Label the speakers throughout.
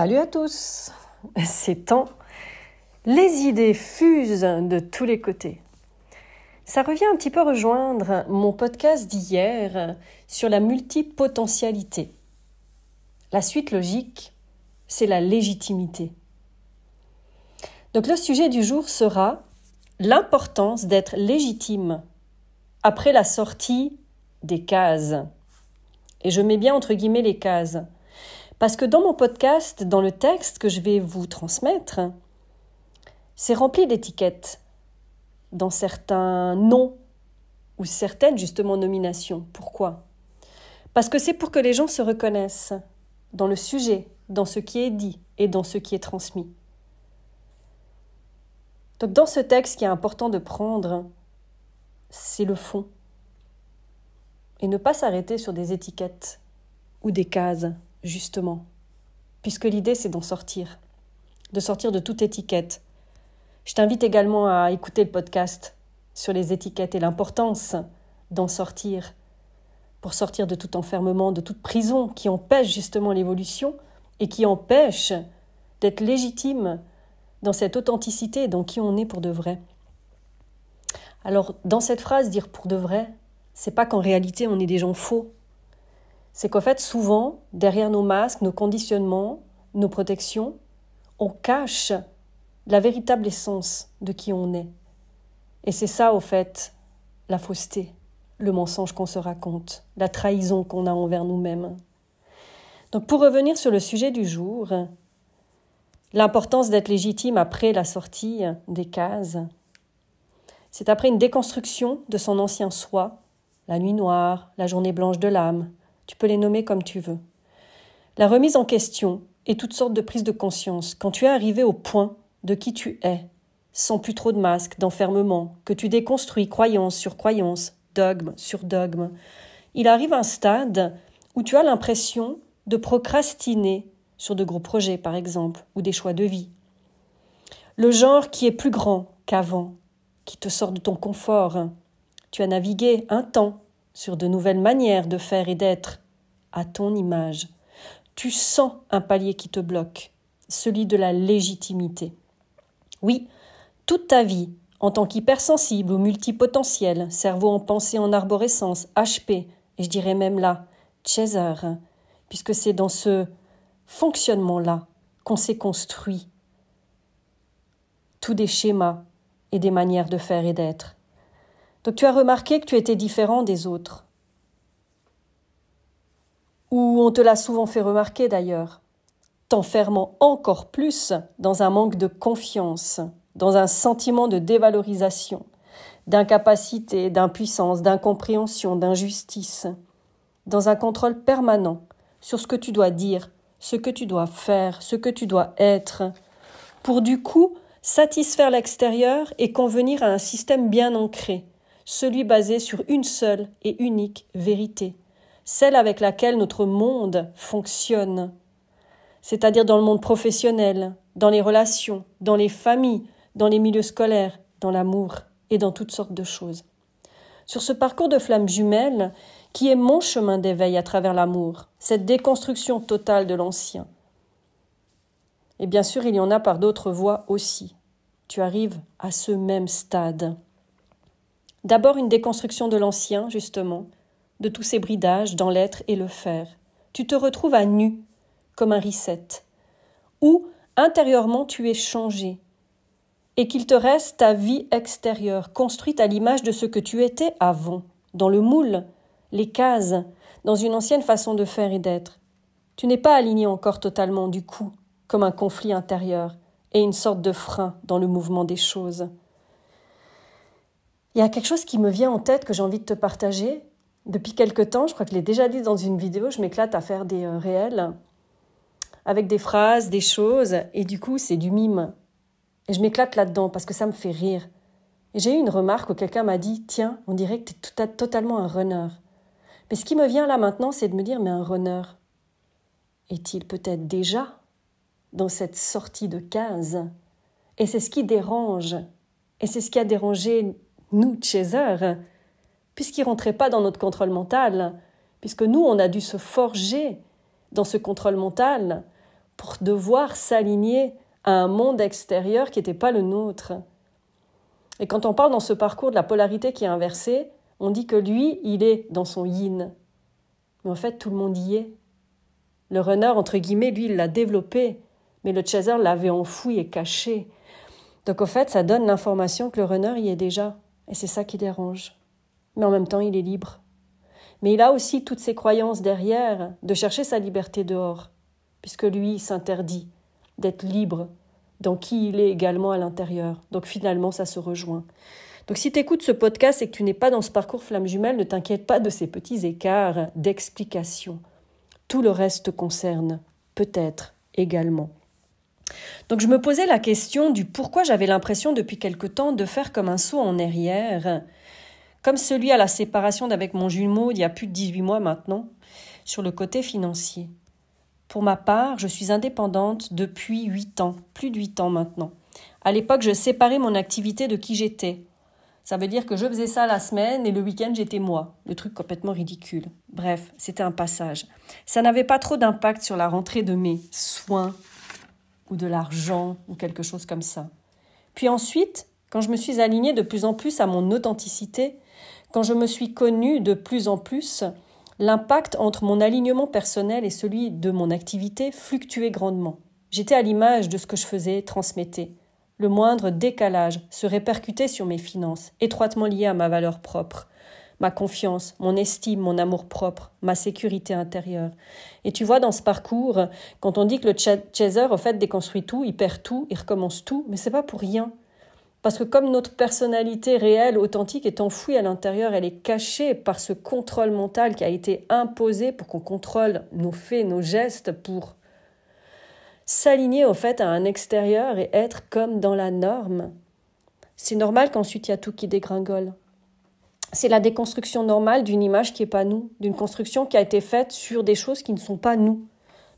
Speaker 1: Salut à tous C'est temps. Les idées fusent de tous les côtés. Ça revient un petit peu rejoindre mon podcast d'hier sur la multipotentialité. La suite logique, c'est la légitimité. Donc le sujet du jour sera l'importance d'être légitime après la sortie des cases. Et je mets bien entre guillemets les cases parce que dans mon podcast, dans le texte que je vais vous transmettre, c'est rempli d'étiquettes dans certains noms ou certaines justement nominations. Pourquoi Parce que c'est pour que les gens se reconnaissent dans le sujet, dans ce qui est dit et dans ce qui est transmis. Donc dans ce texte, ce qui est important de prendre, c'est le fond. Et ne pas s'arrêter sur des étiquettes ou des cases justement, puisque l'idée c'est d'en sortir, de sortir de toute étiquette. Je t'invite également à écouter le podcast sur les étiquettes et l'importance d'en sortir, pour sortir de tout enfermement, de toute prison qui empêche justement l'évolution et qui empêche d'être légitime dans cette authenticité dans qui on est pour de vrai. Alors, dans cette phrase, dire pour de vrai, c'est pas qu'en réalité on est des gens faux, c'est qu'en fait, souvent, derrière nos masques, nos conditionnements, nos protections, on cache la véritable essence de qui on est. Et c'est ça, au fait, la fausseté, le mensonge qu'on se raconte, la trahison qu'on a envers nous-mêmes. Donc pour revenir sur le sujet du jour, l'importance d'être légitime après la sortie des cases, c'est après une déconstruction de son ancien soi, la nuit noire, la journée blanche de l'âme, tu peux les nommer comme tu veux. La remise en question et toutes sortes de prises de conscience, quand tu es arrivé au point de qui tu es, sans plus trop de masques, d'enfermement, que tu déconstruis croyance sur croyance, dogme sur dogme, il arrive un stade où tu as l'impression de procrastiner sur de gros projets, par exemple, ou des choix de vie. Le genre qui est plus grand qu'avant, qui te sort de ton confort. Tu as navigué un temps sur de nouvelles manières de faire et d'être, à ton image. Tu sens un palier qui te bloque, celui de la légitimité. Oui, toute ta vie, en tant qu'hypersensible ou multipotentiel, cerveau en pensée en arborescence, HP, et je dirais même là, Chaser, puisque c'est dans ce fonctionnement-là qu'on s'est construit tous des schémas et des manières de faire et d'être. Donc tu as remarqué que tu étais différent des autres. Ou on te l'a souvent fait remarquer d'ailleurs, t'enfermant encore plus dans un manque de confiance, dans un sentiment de dévalorisation, d'incapacité, d'impuissance, d'incompréhension, d'injustice, dans un contrôle permanent sur ce que tu dois dire, ce que tu dois faire, ce que tu dois être, pour du coup satisfaire l'extérieur et convenir à un système bien ancré, celui basé sur une seule et unique vérité, celle avec laquelle notre monde fonctionne, c'est-à-dire dans le monde professionnel, dans les relations, dans les familles, dans les milieux scolaires, dans l'amour et dans toutes sortes de choses. Sur ce parcours de flammes jumelles qui est mon chemin d'éveil à travers l'amour, cette déconstruction totale de l'ancien. Et bien sûr, il y en a par d'autres voies aussi. Tu arrives à ce même stade. D'abord une déconstruction de l'ancien, justement, de tous ces bridages dans l'être et le faire. Tu te retrouves à nu, comme un reset, où intérieurement tu es changé, et qu'il te reste ta vie extérieure, construite à l'image de ce que tu étais avant, dans le moule, les cases, dans une ancienne façon de faire et d'être. Tu n'es pas aligné encore totalement du coup, comme un conflit intérieur, et une sorte de frein dans le mouvement des choses. Il y a quelque chose qui me vient en tête que j'ai envie de te partager. Depuis quelque temps, je crois que je l'ai déjà dit dans une vidéo, je m'éclate à faire des euh, réels avec des phrases, des choses, et du coup, c'est du mime. Et je m'éclate là-dedans parce que ça me fait rire. Et j'ai eu une remarque où quelqu'un m'a dit Tiens, on dirait que tu es tota-, totalement un runner. Mais ce qui me vient là maintenant, c'est de me dire Mais un runner, est-il peut-être déjà dans cette sortie de case Et c'est ce qui dérange. Et c'est ce qui a dérangé nous, chaser, puisqu'il ne rentrait pas dans notre contrôle mental, puisque nous, on a dû se forger dans ce contrôle mental pour devoir s'aligner à un monde extérieur qui n'était pas le nôtre. Et quand on parle dans ce parcours de la polarité qui est inversée, on dit que lui, il est dans son yin. Mais en fait, tout le monde y est. Le runner, entre guillemets, lui, il l'a développé, mais le chaser l'avait enfoui et caché. Donc, en fait, ça donne l'information que le runner y est déjà. Et c'est ça qui dérange. Mais en même temps, il est libre. Mais il a aussi toutes ses croyances derrière de chercher sa liberté dehors, puisque lui s'interdit d'être libre dans qui il est également à l'intérieur. Donc finalement, ça se rejoint. Donc si tu écoutes ce podcast et que tu n'es pas dans ce parcours flamme jumelle, ne t'inquiète pas de ces petits écarts d'explication. Tout le reste concerne, peut-être également. Donc je me posais la question du pourquoi j'avais l'impression depuis quelque temps de faire comme un saut en arrière, comme celui à la séparation d'avec mon jumeau il y a plus de 18 mois maintenant, sur le côté financier. Pour ma part, je suis indépendante depuis 8 ans, plus de 8 ans maintenant. À l'époque, je séparais mon activité de qui j'étais. Ça veut dire que je faisais ça la semaine et le week-end j'étais moi. Le truc complètement ridicule. Bref, c'était un passage. Ça n'avait pas trop d'impact sur la rentrée de mes soins ou de l'argent ou quelque chose comme ça. Puis ensuite, quand je me suis alignée de plus en plus à mon authenticité, quand je me suis connue de plus en plus, l'impact entre mon alignement personnel et celui de mon activité fluctuait grandement. J'étais à l'image de ce que je faisais, transmettais. Le moindre décalage se répercutait sur mes finances, étroitement liées à ma valeur propre ma confiance, mon estime, mon amour-propre, ma sécurité intérieure. Et tu vois, dans ce parcours, quand on dit que le chaser, au fait, déconstruit tout, il perd tout, il recommence tout, mais c'est pas pour rien. Parce que comme notre personnalité réelle, authentique est enfouie à l'intérieur, elle est cachée par ce contrôle mental qui a été imposé pour qu'on contrôle nos faits, nos gestes, pour s'aligner au fait à un extérieur et être comme dans la norme. C'est normal qu'ensuite il y a tout qui dégringole c'est la déconstruction normale d'une image qui n'est pas nous, d'une construction qui a été faite sur des choses qui ne sont pas nous.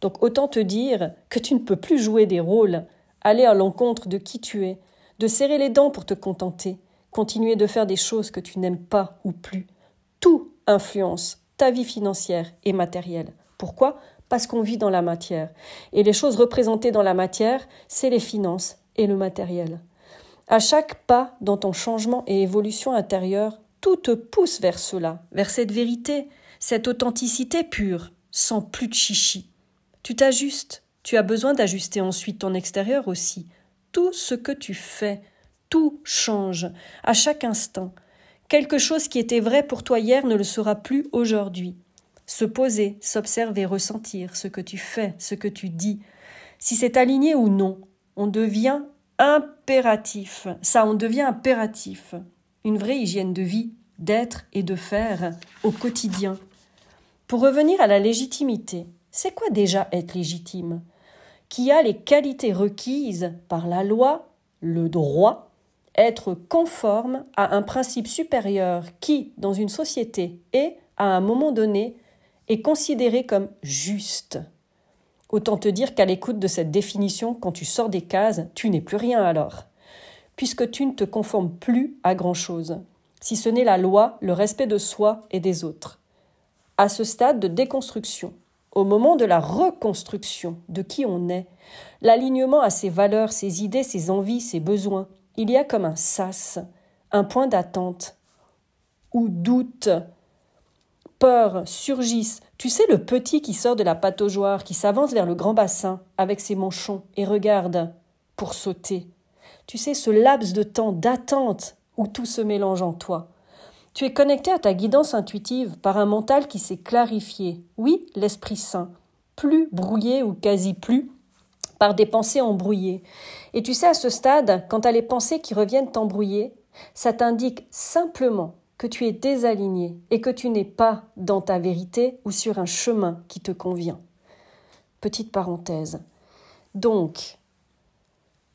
Speaker 1: Donc autant te dire que tu ne peux plus jouer des rôles, aller à l'encontre de qui tu es, de serrer les dents pour te contenter, continuer de faire des choses que tu n'aimes pas ou plus. Tout influence ta vie financière et matérielle. Pourquoi Parce qu'on vit dans la matière. Et les choses représentées dans la matière, c'est les finances et le matériel. À chaque pas dans ton changement et évolution intérieure, tout te pousse vers cela, vers cette vérité, cette authenticité pure, sans plus de chichi. Tu t'ajustes, tu as besoin d'ajuster ensuite ton extérieur aussi. Tout ce que tu fais, tout change, à chaque instant. Quelque chose qui était vrai pour toi hier ne le sera plus aujourd'hui. Se poser, s'observer, ressentir ce que tu fais, ce que tu dis. Si c'est aligné ou non, on devient impératif. Ça, on devient impératif une vraie hygiène de vie, d'être et de faire au quotidien. Pour revenir à la légitimité, c'est quoi déjà être légitime Qui a les qualités requises par la loi, le droit, être conforme à un principe supérieur qui, dans une société, est, à un moment donné, est considéré comme juste. Autant te dire qu'à l'écoute de cette définition, quand tu sors des cases, tu n'es plus rien alors puisque tu ne te conformes plus à grand-chose, si ce n'est la loi, le respect de soi et des autres. À ce stade de déconstruction, au moment de la reconstruction de qui on est, l'alignement à ses valeurs, ses idées, ses envies, ses besoins, il y a comme un sas, un point d'attente, où doute, peur surgissent. Tu sais le petit qui sort de la pataugeoire, qui s'avance vers le grand bassin avec ses manchons et regarde pour sauter tu sais, ce laps de temps d'attente où tout se mélange en toi. Tu es connecté à ta guidance intuitive par un mental qui s'est clarifié. Oui, l'Esprit Saint, plus brouillé ou quasi plus par des pensées embrouillées. Et tu sais, à ce stade, quand tu as les pensées qui reviennent t'embrouiller, ça t'indique simplement que tu es désaligné et que tu n'es pas dans ta vérité ou sur un chemin qui te convient. Petite parenthèse. Donc,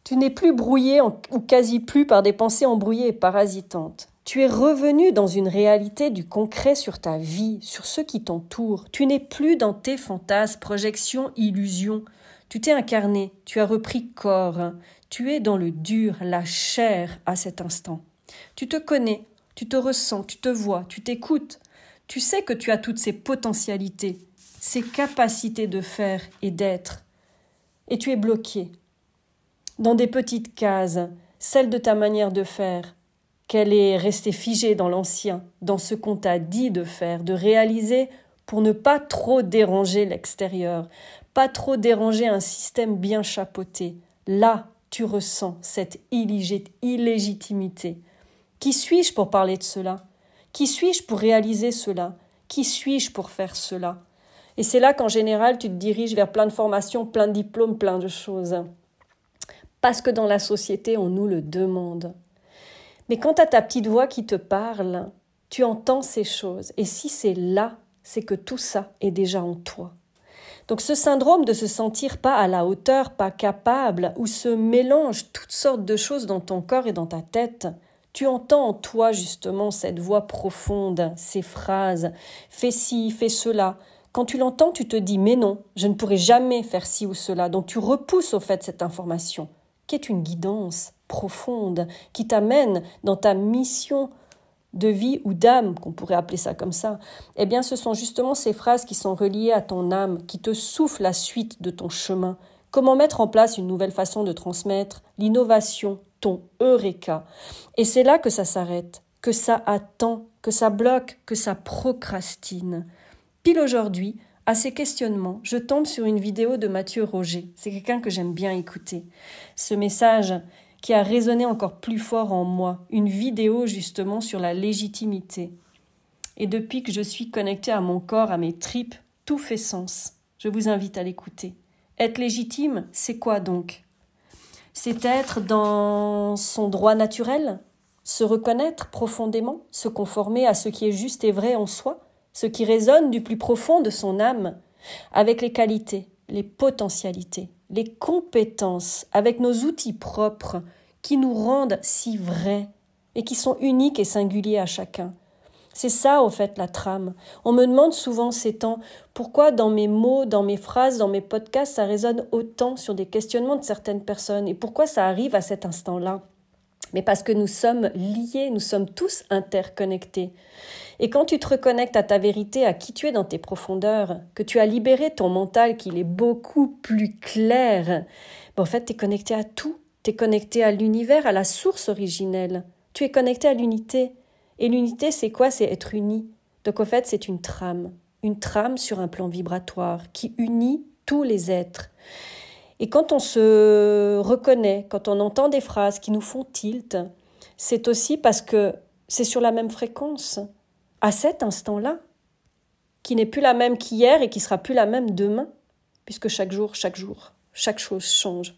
Speaker 1: tu n'es plus brouillé ou quasi plus par des pensées embrouillées et parasitantes. Tu es revenu dans une réalité du concret sur ta vie, sur ce qui t'entoure. Tu n'es plus dans tes fantasmes, projections, illusions. Tu t'es incarné, tu as repris corps. Tu es dans le dur, la chair à cet instant. Tu te connais, tu te ressens, tu te vois, tu t'écoutes. Tu sais que tu as toutes ces potentialités, ces capacités de faire et d'être. Et tu es bloqué, dans des petites cases, celle de ta manière de faire, qu'elle est restée figée dans l'ancien, dans ce qu'on t'a dit de faire, de réaliser pour ne pas trop déranger l'extérieur, pas trop déranger un système bien chapeauté. Là, tu ressens cette illégitimité. Qui suis-je pour parler de cela Qui suis-je pour réaliser cela Qui suis-je pour faire cela Et c'est là qu'en général, tu te diriges vers plein de formations, plein de diplômes, plein de choses parce que dans la société, on nous le demande. Mais quant à ta petite voix qui te parle, tu entends ces choses. Et si c'est là, c'est que tout ça est déjà en toi. Donc ce syndrome de se sentir pas à la hauteur, pas capable, où se mélangent toutes sortes de choses dans ton corps et dans ta tête, tu entends en toi justement cette voix profonde, ces phrases, fais ci, fais cela. Quand tu l'entends, tu te dis mais non, je ne pourrai jamais faire ci ou cela. Donc tu repousses au fait cette information qu'est une guidance profonde qui t'amène dans ta mission de vie ou d'âme, qu'on pourrait appeler ça comme ça, eh bien ce sont justement ces phrases qui sont reliées à ton âme, qui te soufflent la suite de ton chemin. Comment mettre en place une nouvelle façon de transmettre l'innovation, ton eureka. Et c'est là que ça s'arrête, que ça attend, que ça bloque, que ça procrastine. Pile aujourd'hui, à ces questionnements, je tombe sur une vidéo de Mathieu Roger. C'est quelqu'un que j'aime bien écouter. Ce message qui a résonné encore plus fort en moi, une vidéo justement sur la légitimité. Et depuis que je suis connectée à mon corps, à mes tripes, tout fait sens. Je vous invite à l'écouter. Être légitime, c'est quoi donc C'est être dans son droit naturel, se reconnaître profondément, se conformer à ce qui est juste et vrai en soi, ce qui résonne du plus profond de son âme, avec les qualités, les potentialités, les compétences, avec nos outils propres qui nous rendent si vrais et qui sont uniques et singuliers à chacun. C'est ça, au fait, la trame. On me demande souvent ces temps pourquoi dans mes mots, dans mes phrases, dans mes podcasts, ça résonne autant sur des questionnements de certaines personnes et pourquoi ça arrive à cet instant-là. Mais parce que nous sommes liés, nous sommes tous interconnectés. Et quand tu te reconnectes à ta vérité, à qui tu es dans tes profondeurs, que tu as libéré ton mental, qu'il est beaucoup plus clair, ben, en fait, tu es connecté à tout. Tu es connecté à l'univers, à la source originelle. Tu es connecté à l'unité. Et l'unité, c'est quoi C'est être uni. Donc, en fait, c'est une trame. Une trame sur un plan vibratoire qui unit tous les êtres. Et quand on se reconnaît, quand on entend des phrases qui nous font tilt, c'est aussi parce que c'est sur la même fréquence à cet instant-là, qui n'est plus la même qu'hier et qui sera plus la même demain, puisque chaque jour, chaque jour, chaque chose change.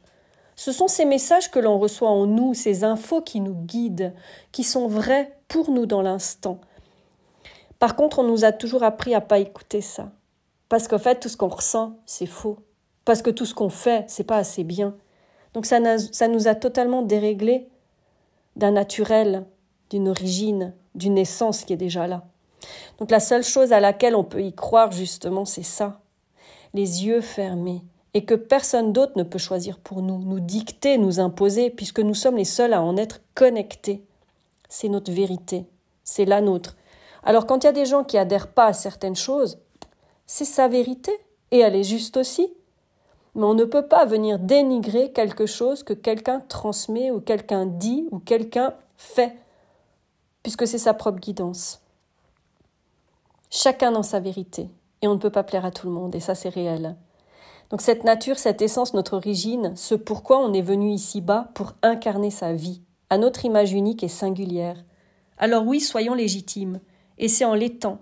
Speaker 1: Ce sont ces messages que l'on reçoit en nous, ces infos qui nous guident, qui sont vrais pour nous dans l'instant. Par contre, on nous a toujours appris à pas écouter ça. Parce qu'en fait, tout ce qu'on ressent, c'est faux. Parce que tout ce qu'on fait, c'est pas assez bien. Donc ça, nous a totalement déréglé d'un naturel, d'une origine, d'une essence qui est déjà là. Donc la seule chose à laquelle on peut y croire justement, c'est ça. Les yeux fermés. Et que personne d'autre ne peut choisir pour nous, nous dicter, nous imposer, puisque nous sommes les seuls à en être connectés. C'est notre vérité. C'est la nôtre. Alors quand il y a des gens qui adhèrent pas à certaines choses, c'est sa vérité. Et elle est juste aussi. Mais on ne peut pas venir dénigrer quelque chose que quelqu'un transmet ou quelqu'un dit ou quelqu'un fait, puisque c'est sa propre guidance chacun dans sa vérité, et on ne peut pas plaire à tout le monde, et ça c'est réel. Donc cette nature, cette essence, notre origine, ce pourquoi on est venu ici-bas pour incarner sa vie, à notre image unique et singulière. Alors oui, soyons légitimes, et c'est en l'étant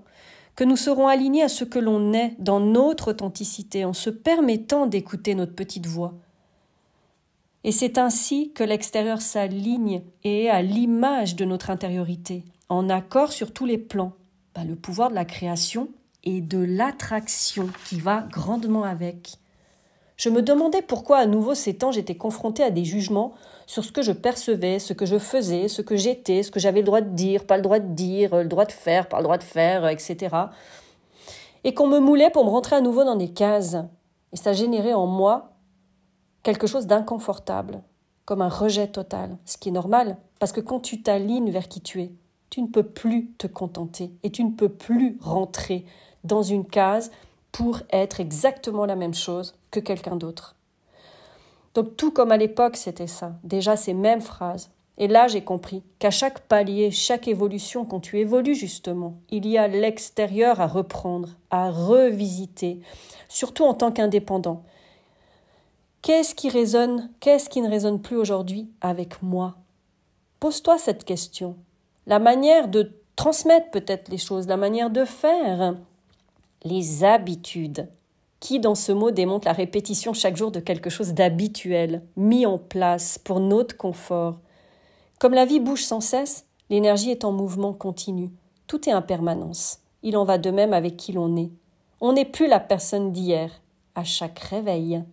Speaker 1: que nous serons alignés à ce que l'on est dans notre authenticité, en se permettant d'écouter notre petite voix. Et c'est ainsi que l'extérieur s'aligne et est à l'image de notre intériorité, en accord sur tous les plans, bah, le pouvoir de la création et de l'attraction qui va grandement avec. Je me demandais pourquoi à nouveau ces temps j'étais confrontée à des jugements sur ce que je percevais, ce que je faisais, ce que j'étais, ce que j'avais le droit de dire, pas le droit de dire, le droit de faire, pas le droit de faire, euh, etc. Et qu'on me moulait pour me rentrer à nouveau dans des cases. Et ça générait en moi quelque chose d'inconfortable, comme un rejet total, ce qui est normal, parce que quand tu t'alignes vers qui tu es, tu ne peux plus te contenter et tu ne peux plus rentrer dans une case pour être exactement la même chose que quelqu'un d'autre. Donc tout comme à l'époque, c'était ça, déjà ces mêmes phrases. Et là, j'ai compris qu'à chaque palier, chaque évolution, quand tu évolues justement, il y a l'extérieur à reprendre, à revisiter, surtout en tant qu'indépendant. Qu'est-ce qui résonne, qu'est-ce qui ne résonne plus aujourd'hui avec moi Pose-toi cette question la manière de transmettre peut-être les choses, la manière de faire, les habitudes, qui dans ce mot démontrent la répétition chaque jour de quelque chose d'habituel, mis en place pour notre confort. Comme la vie bouge sans cesse, l'énergie est en mouvement continu. Tout est en permanence. Il en va de même avec qui l'on est. On n'est plus la personne d'hier, à chaque réveil.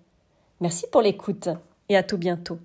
Speaker 1: Merci pour l'écoute et à tout bientôt.